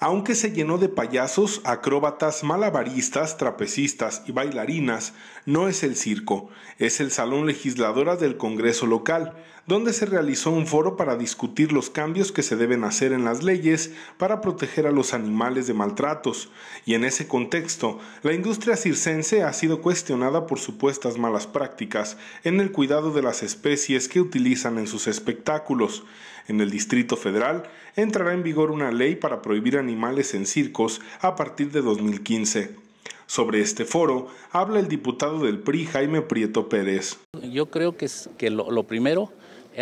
aunque se llenó de payasos, acróbatas, malabaristas, trapecistas y bailarinas, no es el circo, es el salón legisladora del Congreso local, donde se realizó un foro para discutir los cambios que se deben hacer en las leyes para proteger a los animales de maltratos, y en ese contexto, la industria circense ha sido cuestionada por supuestas malas prácticas en el cuidado de las especies que utilizan en sus espectáculos. En el Distrito Federal entrará en vigor una ley para prohibir animales en circos a partir de 2015. Sobre este foro habla el diputado del PRI, Jaime Prieto Pérez. Yo creo que, es, que lo primero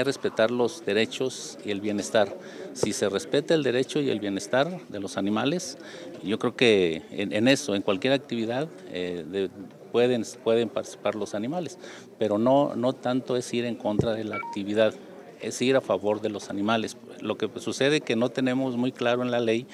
es respetar los derechos y el bienestar. Si se respeta el derecho y el bienestar de los animales, yo creo que en, eso, en cualquier actividad, eh, pueden, pueden participar los animales, pero no, no tanto es ir en contra de la actividad, es ir a favor de los animales. Lo que sucede es que no tenemos muy claro en la ley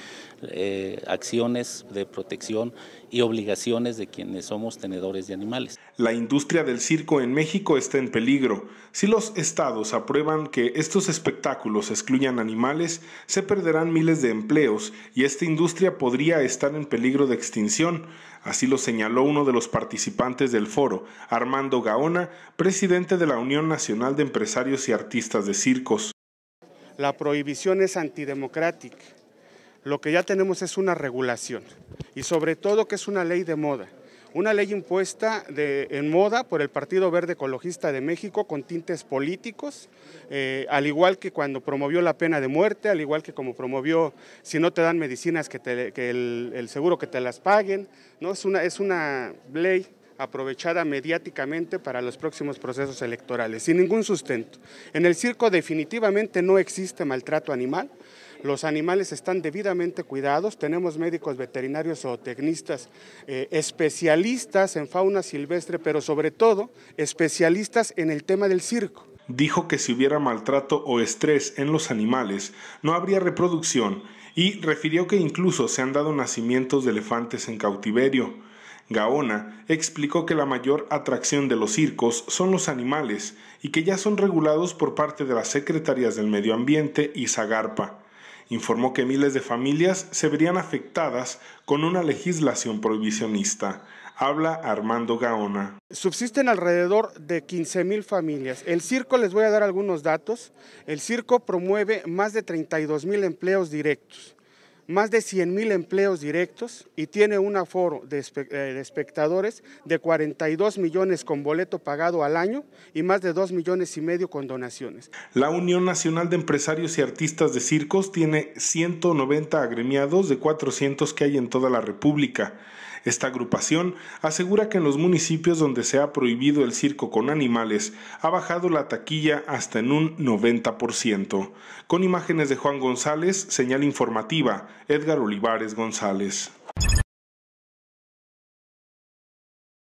eh, acciones de protección y obligaciones de quienes somos tenedores de animales. La industria del circo en México está en peligro. Si los estados aprueban que estos espectáculos excluyan animales, se perderán miles de empleos y esta industria podría estar en peligro de extinción. Así lo señaló uno de los participantes del foro, Armando Gaona, presidente de la Unión Nacional de Empresarios y Artistas de Circos. La prohibición es antidemocrática. Lo que ya tenemos es una regulación y sobre todo que es una ley de moda. Una ley impuesta en moda por el Partido Verde Ecologista de México con tintes políticos, eh, al igual que cuando promovió la pena de muerte, al igual que como promovió si no te dan medicinas que, el, el, seguro que te las paguen. ¿no? Es, una, es una ley aprovechada mediáticamente para los próximos procesos electorales, sin ningún sustento. En el circo definitivamente no existe maltrato animal, los animales están debidamente cuidados, tenemos médicos veterinarios o tecnistas eh, especialistas en fauna silvestre, pero sobre todo especialistas en el tema del circo dijo que si hubiera maltrato o estrés en los animales, no habría reproducción y refirió que incluso se han dado nacimientos de elefantes en cautiverio. Gaona explicó que la mayor atracción de los circos son los animales y que ya son regulados por parte de las Secretarías del Medio Ambiente y Zagarpa. Informó que miles de familias se verían afectadas con una legislación prohibicionista. Habla Armando Gaona. Subsisten alrededor de 15 mil familias. El circo, les voy a dar algunos datos, el circo promueve más de 32 mil empleos directos más de 100.000 empleos directos y tiene un aforo de, eh, espectadores de 42 millones con boleto pagado al año y más de 2 millones y medio con donaciones. La Unión Nacional de Empresarios y Artistas de Circos tiene 190 agremiados de 400 que hay en toda la República. Esta agrupación asegura que en los municipios donde se ha prohibido el circo con animales ha bajado la taquilla hasta en un 90%. Con imágenes de Juan González, señal informativa, Edgar Olivares González.